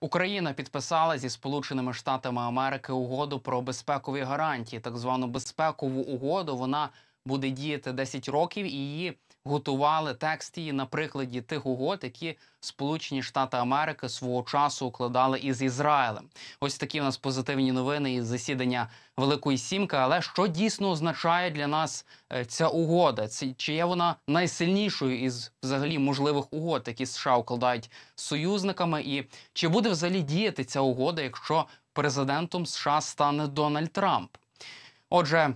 Україна підписала зі Сполученими Штатами Америки угоду про безпекові гарантії, так звану безпекову угоду. Вона буде діяти 10 років, і її готували текст її на прикладі тих угод, які Сполучені Штати Америки свого часу укладали із Ізраїлем. Ось такі в нас позитивні новини із засідання Великої Сімки. Але що дійсно означає для нас е, ця угода? чи є вона найсильнішою із взагалі можливих угод, які США укладають з союзниками? І чи буде взагалі діяти ця угода, якщо президентом США стане Дональд Трамп? Отже.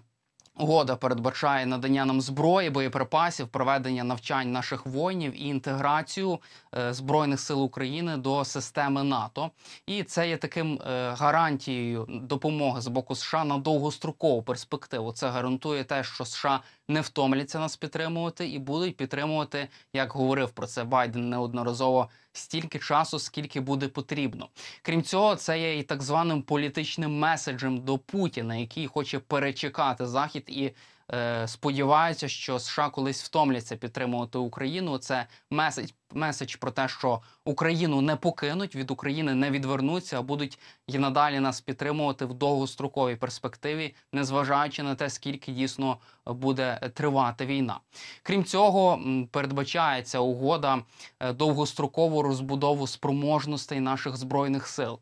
Угода передбачає надання нам зброї, боєприпасів, проведення навчань наших воїнів і інтеграцію е, збройних сил України до системи НАТО. І це є таким е, гарантією допомоги з боку США на довгострокову перспективу. Це гарантує те, що США не втомляться нас підтримувати і будуть підтримувати, як говорив про це Байден неодноразово стільки часу, скільки буде потрібно. Крім цього, це є і так званим політичним меседжем до Путіна, який хоче перечекати захід і Е, сподіваються, що США колись втомляться підтримувати Україну. Це меседж меседж про те, що Україну не покинуть від України, не відвернуться, а будуть і надалі нас підтримувати в довгостроковій перспективі, незважаючи на те, скільки дійсно буде тривати війна. Крім цього, передбачається угода е, довгострокову розбудову спроможностей наших збройних сил.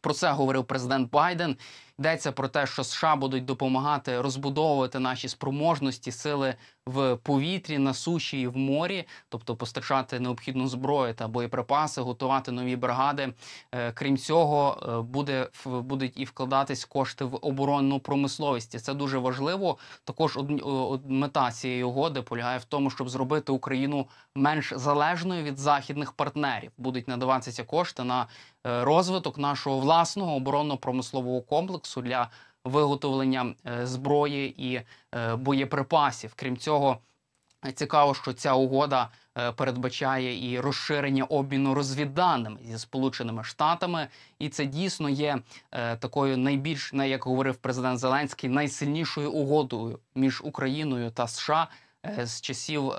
Про це говорив президент Байден. Йдеться про те, що США будуть допомагати розбудовувати наші спроможності, сили в повітрі, на суші і в морі, тобто постачати необхідну зброю та боєприпаси, готувати нові бригади. Е, крім цього, е, буде будуть і вкладатись кошти в оборонну промисловість. Це дуже важливо. Також мета цієї угоди полягає в тому, щоб зробити Україну менш залежною від західних партнерів. Будуть надаватися кошти на е, розвиток нашого власного оборонно-промислового комплексу комплексу для виготовлення е, зброї і е, боєприпасів. Крім цього, цікаво, що ця угода е, передбачає і розширення обміну розвідданими зі сполученими штатами, і це дійсно є такою найбільш як говорив президент Зеленський, найсильнішою угодою між Україною та США з часів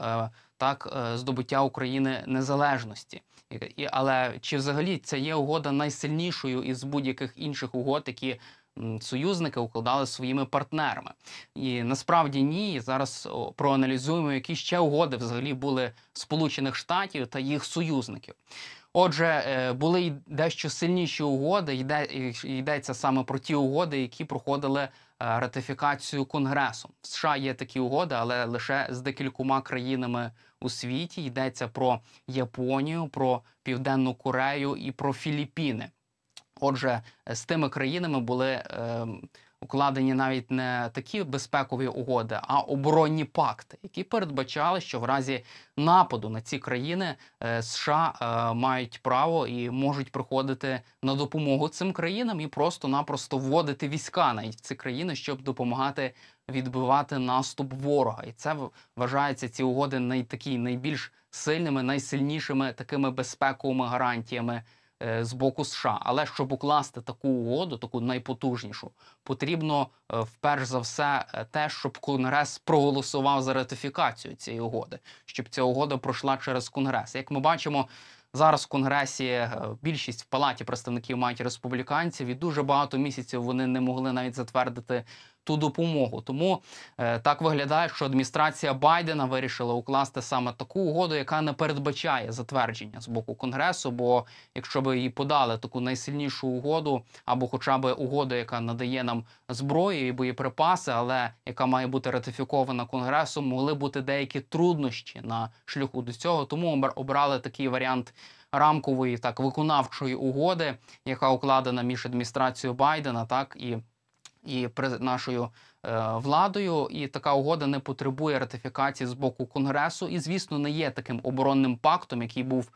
так здобуття України незалежності. але чи взагалі це є угода найсильнішою із будь-яких інших угод, які союзники укладали своїми партнерами. І насправді ні. Зараз проаналізуємо, які ще угоди взагалі були Сполучених Штатів та їх союзників. Отже, е, були й дещо сильніші угоди. Йде йдеться саме про ті угоди, які проходили е, ратифікацію конгресом. В США є такі угоди, але лише з декількома країнами у світі йдеться про Японію, про Південну Корею і про Філіппіни. Отже, з тими країнами були ем, укладені навіть не такі безпекові угоди, а оборонні пакти, які передбачали, що в разі нападу на ці країни е, США е, мають право і можуть приходити на допомогу цим країнам і просто-напросто вводити війська навіть в ці країни, щоб допомагати відбивати наступ ворога. І це вважається ці угоди най такі найбільш сильними, найсильнішими такими безпековими гарантіями. Е, з боку США. Але щоб укласти таку угоду, таку найпотужнішу, потрібно е, вперш за все е, те, щоб Конгрес проголосував за ратифікацію цієї угоди, щоб ця угода пройшла через Конгрес. Як ми бачимо. Зараз в конгресі більшість в палаті представників мають республіканців, і дуже багато місяців вони не могли навіть затвердити ту допомогу. Тому е, так виглядає, що адміністрація Байдена вирішила укласти саме таку угоду, яка не передбачає затвердження з боку конгресу. Бо якщо б її подали таку найсильнішу угоду, або хоча б угоду, яка надає нам зброю і боєприпаси, але яка має бути ратифікована конгресом, могли бути деякі труднощі на шляху до цього. Тому обрали такий варіант. Рамкової так виконавчої угоди, яка укладена між адміністрацією Байдена, так і і нашою Е, владою, і така угода не потребує ратифікації з боку конгресу. І, звісно, не є таким оборонним пактом, який був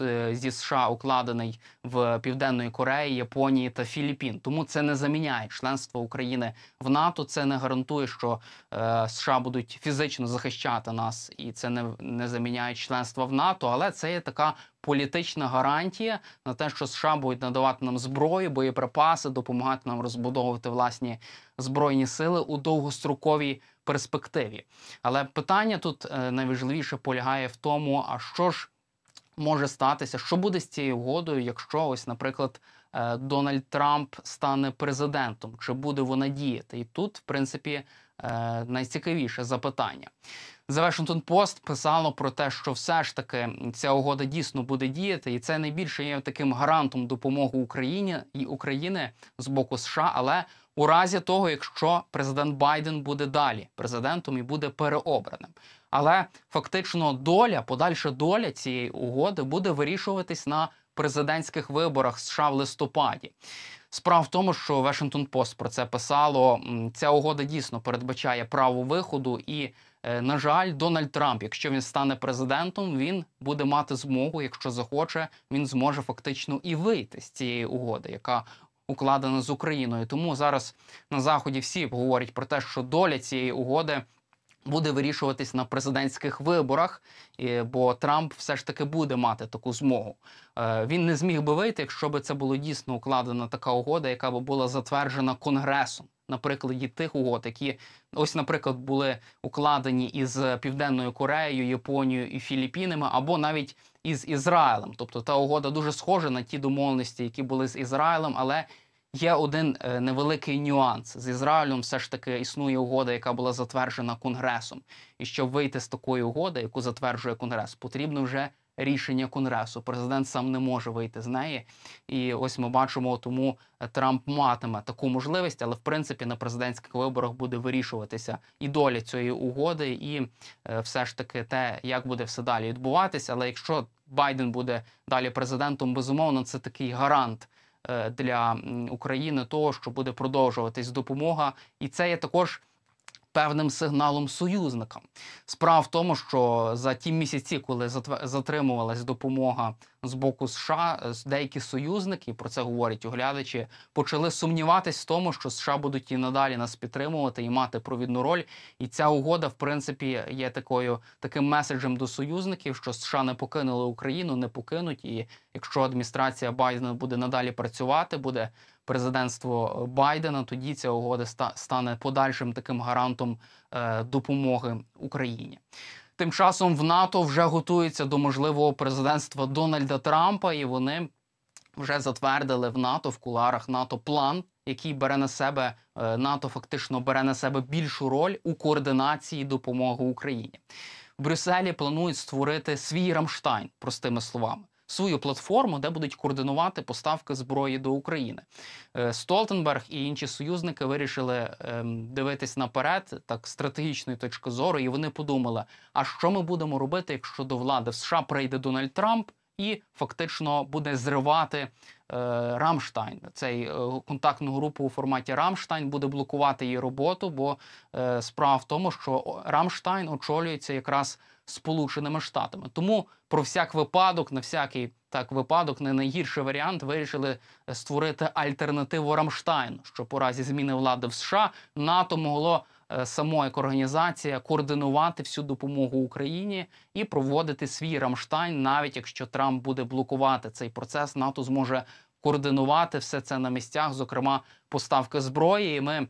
е, зі США укладений в Південної Кореї, Японії та Філіппін. Тому це не заміняє членство України в НАТО. Це не гарантує, що е, США будуть фізично захищати нас, і це не, не заміняє членства в НАТО, але це є така. Політична гарантія на те, що США будуть надавати нам зброю, боєприпаси, допомагати нам розбудовувати власні збройні сили у довгостроковій перспективі. Але питання тут е, найважливіше полягає в тому, а що ж може статися, що буде з цією угодою, якщо ось, наприклад. Е, Дональд Трамп стане президентом, чи буде вона діяти? І тут, в принципі, е, найцікавіше запитання. The Washington Post писало про те, що все ж таки ця угода дійсно буде діяти, і це найбільше є таким гарантом допомоги Україні і України з боку США, але у разі того, якщо президент Байден буде далі президентом і буде переобраним. Але фактично доля, подальша доля цієї угоди буде вирішуватись на президентських виборах США в листопаді. Справа в тому, що Washington Пост про це писало. Ця угода дійсно передбачає право виходу, і е, на жаль, Дональд Трамп, якщо він стане президентом, він буде мати змогу, якщо захоче, він зможе фактично і вийти з цієї угоди, яка укладена з Україною. Тому зараз на заході всі говорять про те, що доля цієї угоди. Буде вирішуватись на президентських виборах, бо Трамп все ж таки буде мати таку змогу. Е, він не зміг би вийти, якщо б це було дійсно укладена така угода, яка б була затверджена конгресом, на прикладі тих угод, які ось, наприклад, були укладені із Південною Кореєю, Японією і Філіппінами, або навіть із Ізраїлем. Тобто та угода дуже схожа на ті домовленості, які були з Ізраїлем, але Є один е, невеликий нюанс з Ізраїлем. Все ж таки існує угода, яка була затверджена конгресом. І щоб вийти з такої угоди, яку затверджує конгрес, потрібно вже рішення конгресу. Президент сам не може вийти з неї. І ось ми бачимо, тому Трамп матиме таку можливість, але в принципі на президентських виборах буде вирішуватися і доля цієї угоди, і е, все ж таки те, як буде все далі відбуватися. Але якщо Байден буде далі президентом, безумовно це такий гарант. Е, для України того, що буде продовжуватись допомога, і це є також певним сигналом союзникам. Справа в тому, що за ті місяці, коли затримувалась допомога з боку США, деякі союзники про це говорять оглядачі, почали сумніватися в тому, що США будуть і надалі нас підтримувати і мати провідну роль. І ця угода, в принципі, є такою таким меседжем до союзників, що США не покинули Україну, не покинуть. І якщо адміністрація Байдена буде надалі працювати, буде президентство е, Байдена. Тоді ця угода стане подальшим таким гарантом е, допомоги Україні. Тим часом в НАТО вже готується до можливого президентства Дональда Трампа, і вони вже затвердили в НАТО в куларах НАТО план. Який бере на себе е, НАТО, фактично бере на себе більшу роль у координації допомоги Україні в Брюсселі? Планують створити свій Рамштайн, простими словами свою платформу, де будуть координувати поставки зброї до України. Е, Столтенберг і інші союзники вирішили ем, дивитись наперед, так стратегічної точки зору, і вони подумали: а що ми будемо робити, якщо до влади в США прийде Дональд Трамп? І фактично буде зривати е, Рамштайн. Цей е, контактну групу у форматі Рамштайн буде блокувати її роботу, бо е, справа в тому, що Рамштайн очолюється якраз Сполученими Штатами. Тому про всяк випадок, на всякий так випадок, не найгірший варіант, вирішили е, створити альтернативу Рамштайн, що по разі зміни влади в США НАТО могло е, само як організація координувати всю допомогу Україні і проводити свій Рамштайн, навіть якщо Трамп буде блокувати цей процес, НАТО зможе координувати все це на місцях, зокрема поставки зброї. І Ми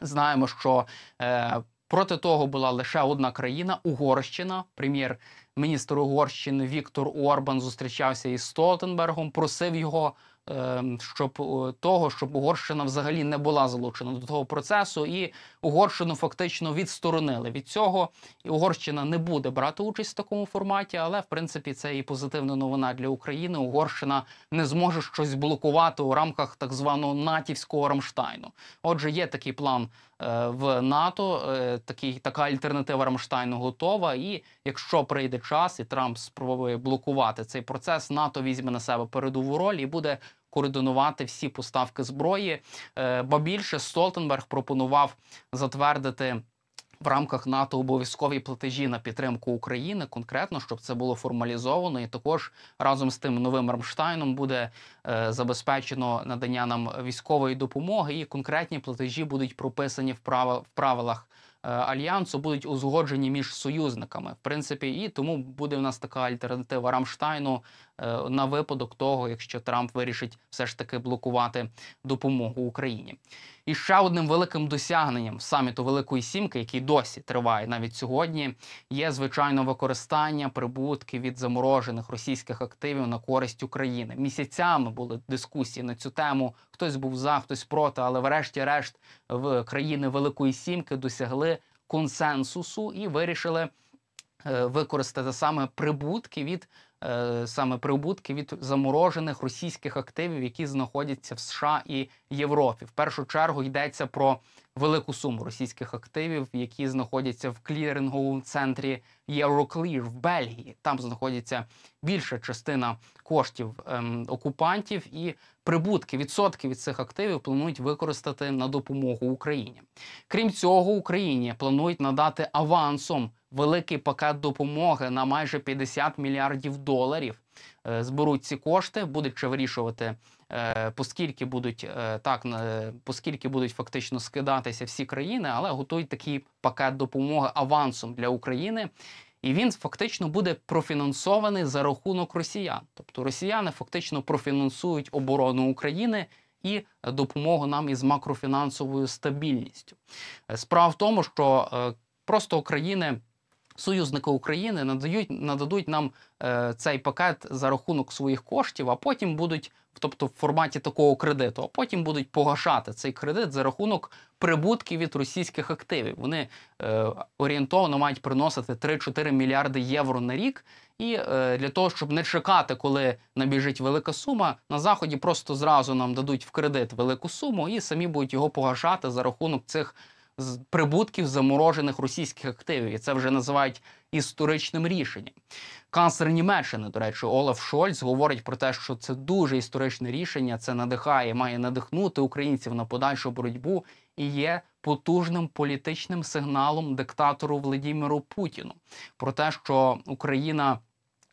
знаємо, що е, Проти того була лише одна країна Угорщина. Прем'єр-міністр Угорщини Віктор Орбан зустрічався із Столтенбергом, просив його ем, щоб е, того, щоб Угорщина взагалі не була залучена до того процесу, і Угорщину фактично відсторонили від цього. Угорщина не буде брати участь в такому форматі, але в принципі це і позитивна новина для України. Угорщина не зможе щось блокувати у рамках так званого натівського Рамштайну. Отже, є такий план Е, в НАТО. Е, такий така альтернатива Рамштайну готова. І якщо прийде час, і Трамп спробує блокувати цей процес, НАТО візьме на себе передову роль і буде координувати всі поставки зброї. Е, Ба більше Столтенберг пропонував затвердити в рамках НАТО обов'язкові платежі на підтримку України конкретно, щоб це було формалізовано, і також разом з тим новим Рамштайном буде е, забезпечено надання нам військової допомоги, і конкретні платежі будуть прописані в прав... в правилах. Е, Альянсу будуть узгоджені між союзниками, в принципі, і тому буде в нас така альтернатива Рамштайну Е, на випадок того, якщо Трамп вирішить все ж таки блокувати допомогу Україні. І ще одним великим досягненням саміту Великої Сімки, який досі триває навіть сьогодні, є звичайно використання прибутки від заморожених російських активів на користь України. Місяцями були дискусії на цю тему. Хтось був за, хтось проти, але врешті-решт в країни Великої Сімки досягли консенсусу і вирішили. Е, використати саме прибутки від Е, саме прибутки від заморожених російських активів, які знаходяться в США і Європі. В першу чергу йдеться про велику суму російських активів, які знаходяться в кліринговому центрі Euroclear в Бельгії. Там знаходиться більша частина коштів ем, окупантів, і прибутки відсотки від цих активів планують використати на допомогу Україні. Крім цього, Україні планують надати авансом великий пакет допомоги на майже 50 мільярдів доларів. Е, зберуть ці кошти, будуть чи вирішувати, е, поскільки будуть е, так, поскільки будуть фактично скидатися всі країни, але готують такий пакет допомоги авансом для України. І він фактично буде профінансований за рахунок росіян. Тобто росіяни фактично профінансують оборону України і допомогу нам із макрофінансовою стабільністю. Справа в тому, що просто країни Союзники України надають нададуть нам е, цей пакет за рахунок своїх коштів, а потім будуть, тобто в форматі такого кредиту, а потім будуть погашати цей кредит за рахунок прибутків від російських активів. Вони е, орієнтовно мають приносити 3-4 мільярди євро на рік. І е, для того, щоб не чекати, коли набіжить велика сума, на заході просто зразу нам дадуть в кредит велику суму і самі будуть його погашати за рахунок цих. З прибутків заморожених російських активів, і це вже називають історичним рішенням. Канцлер Німеччини, до речі, Олаф Шольц говорить про те, що це дуже історичне рішення. Це надихає, має надихнути українців на подальшу боротьбу і є потужним політичним сигналом диктатору Владимиру Путіну про те, що Україна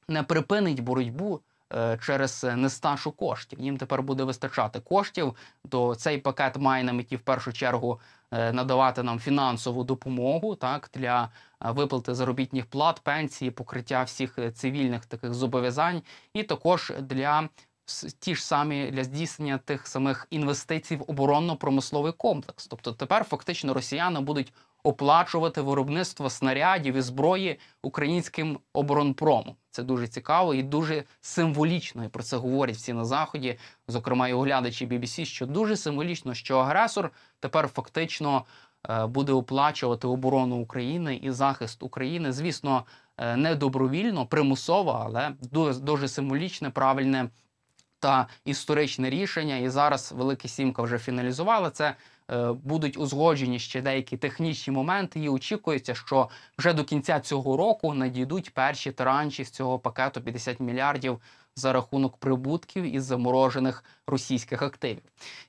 не припинить боротьбу. Е, через е, нестачу коштів. Їм тепер буде вистачати коштів. То цей пакет має на меті в першу чергу е, надавати нам фінансову допомогу, так для виплати заробітних плат, пенсії, покриття всіх цивільних таких зобов'язань, і також для. Ті ж самі для здійснення тих самих інвестицій в оборонно-промисловий комплекс. Тобто тепер фактично росіяни будуть оплачувати виробництво снарядів і зброї українським оборонпромом. Це дуже цікаво і дуже символічно. І про це говорять всі на заході, зокрема і оглядачі BBC, Що дуже символічно, що агресор тепер фактично е, буде оплачувати оборону України і захист України. Звісно, е, не добровільно, примусово, але дуже символічне, правильне та історичне рішення. І зараз Велика Сімка вже фіналізувала це. Е, будуть узгоджені ще деякі технічні моменти. І очікується, що вже до кінця цього року надійдуть перші транші з цього пакету 50 мільярдів. За рахунок прибутків із заморожених російських активів,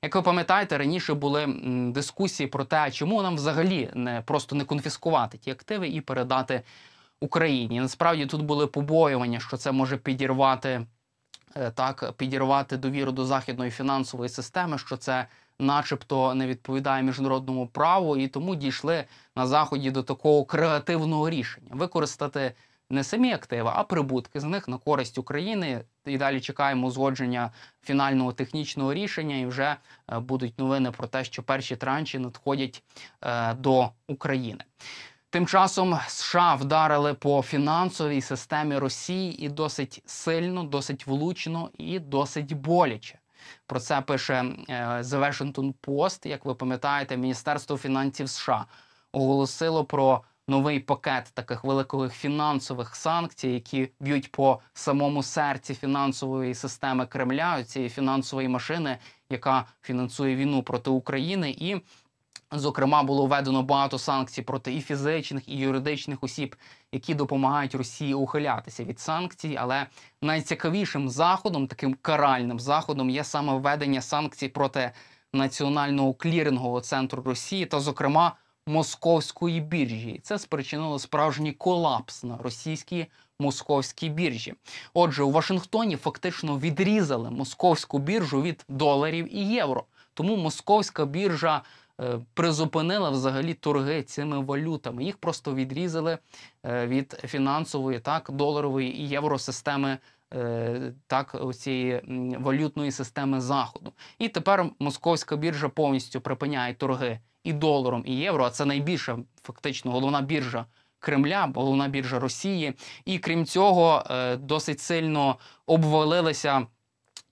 як ви пам'ятаєте, раніше були дискусії про те, чому нам взагалі не просто не конфіскувати ті активи і передати Україні. насправді тут були побоювання, що це може підірвати е, так, підірвати довіру до західної фінансової системи, що це начебто, не відповідає міжнародному праву, і тому дійшли на заході до такого креативного рішення використати не самі активи, а прибутки з них на користь України. І далі чекаємо узгодження фінального технічного рішення. І вже е, будуть новини про те, що перші транші надходять е, до України. Тим часом США вдарили по фінансовій системі Росії і досить сильно, досить влучно і досить боляче. Про це пише е, The Washington Post. Як ви пам'ятаєте, Міністерство фінансів США оголосило про новий пакет таких великих фінансових санкцій, які б'ють по самому серці фінансової системи Кремля цієї фінансової машини, яка фінансує війну проти України і. Зокрема, було введено багато санкцій проти і фізичних, і юридичних осіб, які допомагають Росії ухилятися від санкцій. Але найцікавішим заходом, таким каральним заходом, є саме введення санкцій проти національного клірингового центру Росії та, зокрема, московської біржі. Це спричинило справжній колапс на російській московській біржі. Отже, у Вашингтоні фактично відрізали московську біржу від доларів і євро. Тому московська біржа. Е, призупинила взагалі торги цими валютами. Їх просто відрізали е, від фінансової, так доларової і євросистеми. Е, так, цієї валютної системи заходу, і тепер московська біржа повністю припиняє торги і доларом, і євро. А це найбільша фактично головна біржа Кремля, головна біржа Росії. І крім цього, досить сильно обвалилися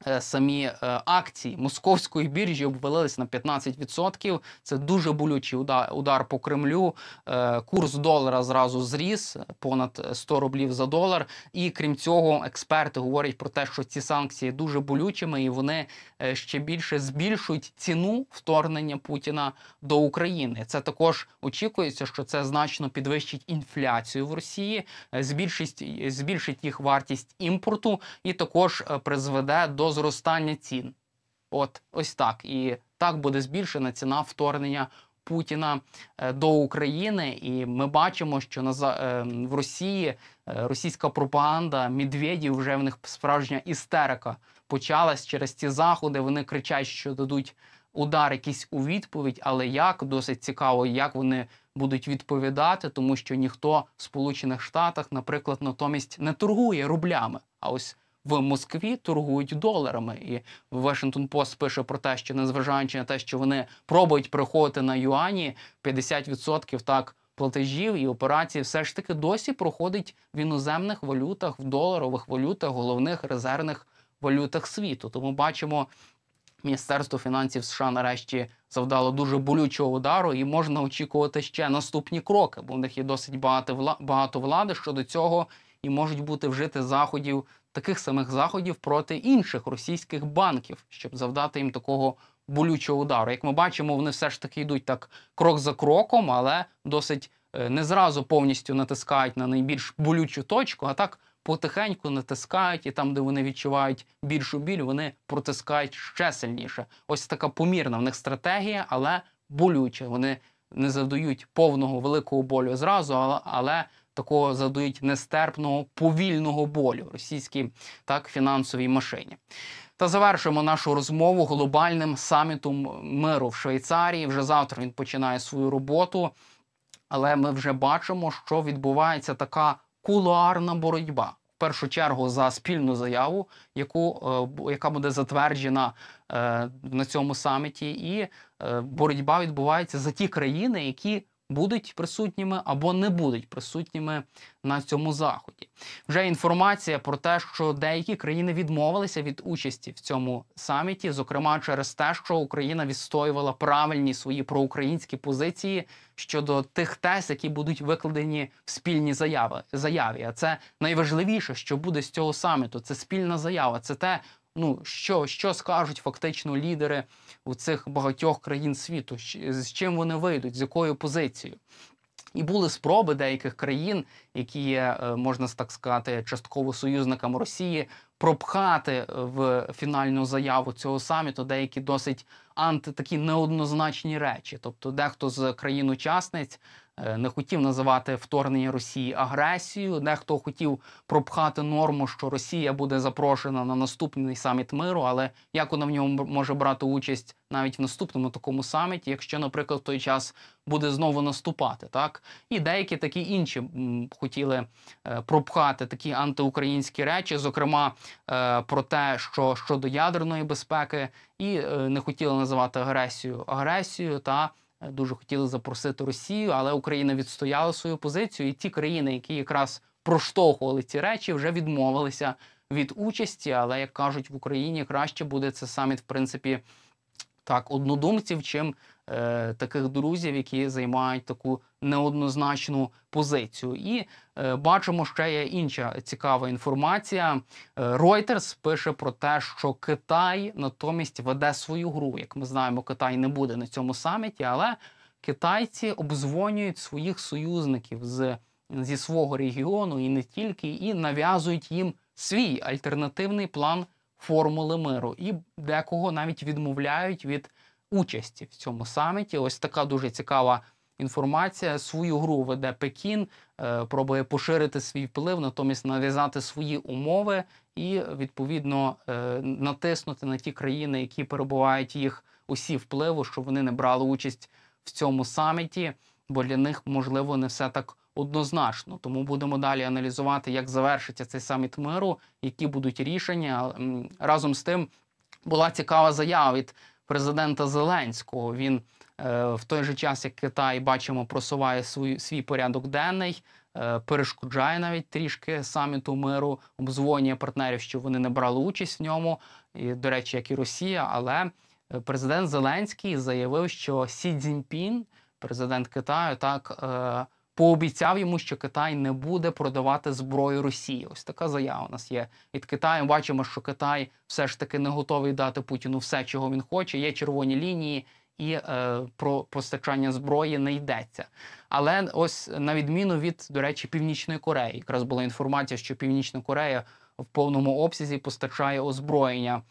Е, самі е, акції московської біржі обвалились на 15%. Це дуже болючий удар, удар по Кремлю. Е, курс долара зразу зріс понад 100 рублів за долар. І крім цього, експерти говорять про те, що ці санкції дуже болючими і вони Е, ще більше збільшують ціну вторгнення Путіна до України. Це також очікується, що це значно підвищить інфляцію в Росії, е, збільшить збільшить їх вартість імпорту, і також е, призведе до зростання цін. От ось так і так буде збільшена ціна вторгнення. Путіна до України, і ми бачимо, що на в Росії російська пропаганда Медведів вже в них справжня істерика почалась через ці заходи. Вони кричать, що дадуть удар якийсь у відповідь, але як досить цікаво, як вони будуть відповідати, тому що ніхто в Сполучених Штатах, наприклад, натомість не торгує рублями. А ось в Москві торгують доларами, і Вашингтон Пост пише про те, що незважаючи на те, що вони пробують приходити на юані 50% так платежів і операцій, все ж таки досі проходить в іноземних валютах, в доларових валютах, головних резервних валютах світу. Тому бачимо, Міністерство фінансів США нарешті завдало дуже болючого удару, і можна очікувати ще наступні кроки, бо в них є досить багато багато влади щодо цього, і можуть бути вжити заходів таких самих заходів проти інших російських банків, щоб завдати їм такого. Болючого удару, як ми бачимо, вони все ж таки йдуть так крок за кроком, але досить е, не зразу повністю натискають на найбільш болючу точку. А так потихеньку натискають, і там, де вони відчувають більшу біль, вони протискають ще сильніше. Ось така помірна в них стратегія, але болюча. Вони не завдають повного великого болю зразу, але, але такого завдають нестерпного повільного болю російській так фінансовій машині. Та завершимо нашу розмову глобальним самітом миру в Швейцарії. Вже завтра він починає свою роботу. Але ми вже бачимо, що відбувається така кулуарна боротьба. В першу чергу за спільну заяву, яку, е, яка буде затверджена е, на цьому саміті, і е, боротьба відбувається за ті країни, які будуть присутніми або не будуть присутніми на цьому заході. Вже інформація про те, що деякі країни відмовилися від участі в цьому саміті, зокрема через те, що Україна відстоювала правильні свої проукраїнські позиції щодо тих тез, які будуть викладені в спільні заяви заяві. А це найважливіше, що буде з цього саміту. Це спільна заява, це те, ну що що скажуть фактично лідери у цих багатьох країн світу, з чим вони вийдуть, з якою позицією. І були спроби деяких країн, які є, е, можна так сказати, частково союзниками Росії, пропхати е, в фінальну заяву цього саміту деякі досить анти такі неоднозначні речі. Тобто, дехто з країн-учасниць Е, не хотів називати вторгнення Росії агресією. Дехто хотів пропхати норму, що Росія буде запрошена на наступний саміт миру, але як вона в ньому може брати участь навіть в наступному такому саміті, якщо, наприклад, в той час буде знову наступати, так і деякі такі інші хотіли е, пропхати такі антиукраїнські речі, зокрема е, про те, що щодо ядерної безпеки, і не хотіли називати агресію агресію та. Е, дуже хотіли запросити Росію, але Україна відстояла свою позицію, і ті країни, які якраз проштовхували ці речі, вже відмовилися від участі. Але як кажуть в Україні, краще буде це саміт, в принципі, так однодумців, чим е, таких друзів, які займають таку неоднозначну позицію. І е, бачимо, ще є інша цікава інформація. Е, Reuters пише про те, що Китай натомість веде свою гру. Як ми знаємо, Китай не буде на цьому саміті, але китайці обзвонюють своїх союзників з зі свого регіону і не тільки, і нав'язують їм свій альтернативний план формули миру. І декого навіть відмовляють від участі в цьому саміті. Ось така дуже цікава інформація. Свою гру веде Пекін, е, пробує поширити свій вплив, натомість нав'язати свої умови і відповідно е, натиснути на ті країни, які перебувають їх усі впливу, щоб вони не брали участь в цьому саміті, бо для них можливо не все так. Однозначно, тому будемо далі аналізувати, як завершиться цей саміт миру, які будуть рішення. Е, разом з тим була цікава заява від президента Зеленського. Він Е, в той же час, як Китай бачимо, просуває свій, свій порядок денний, е, перешкоджає навіть трішки саміту миру, обзвонює партнерів, що вони не брали участь в ньому, і, до речі, як і Росія. Але е, президент Зеленський заявив, що Сі Цзіньпін, президент Китаю, так пообіцяв йому, що Китай не буде продавати зброю Росії. Ось така заява у нас є від Китаю. Бачимо, що Китай все ж таки не готовий дати Путіну все, чого він хоче. Є червоні лінії і е, про постачання зброї не йдеться. Але ось на відміну від, до речі, Північної Кореї, якраз була інформація, що Північна Корея в повному обсязі постачає озброєння.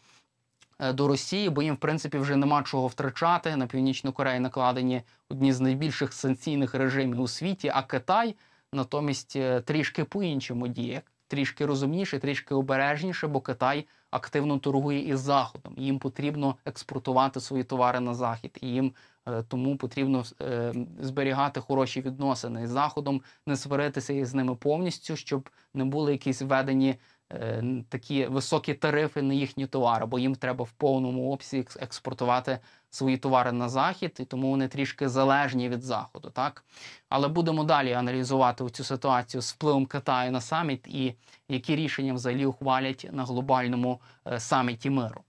Е, до Росії, бо їм в принципі вже нема чого втрачати на північну Корею накладені одні з найбільших санкційних режимів у світі. А Китай натомість е, трішки по іншому діє, трішки розумніше, трішки обережніше, бо Китай активно торгує із заходом. Їм потрібно експортувати свої товари на захід, і їм е, тому потрібно е, зберігати хороші відносини із заходом, не сваритися із ними повністю, щоб не були якісь введені Е, такі високі тарифи на їхні товари, бо їм треба в повному обсязі експортувати свої товари на захід, і тому вони трішки залежні від заходу. Так але будемо далі аналізувати цю ситуацію з впливом Китаю на саміт і які рішення взагалі ухвалять на глобальному е, саміті миру.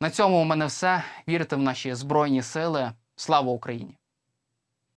На цьому у мене все. Вірте в наші збройні сили. Слава Україні!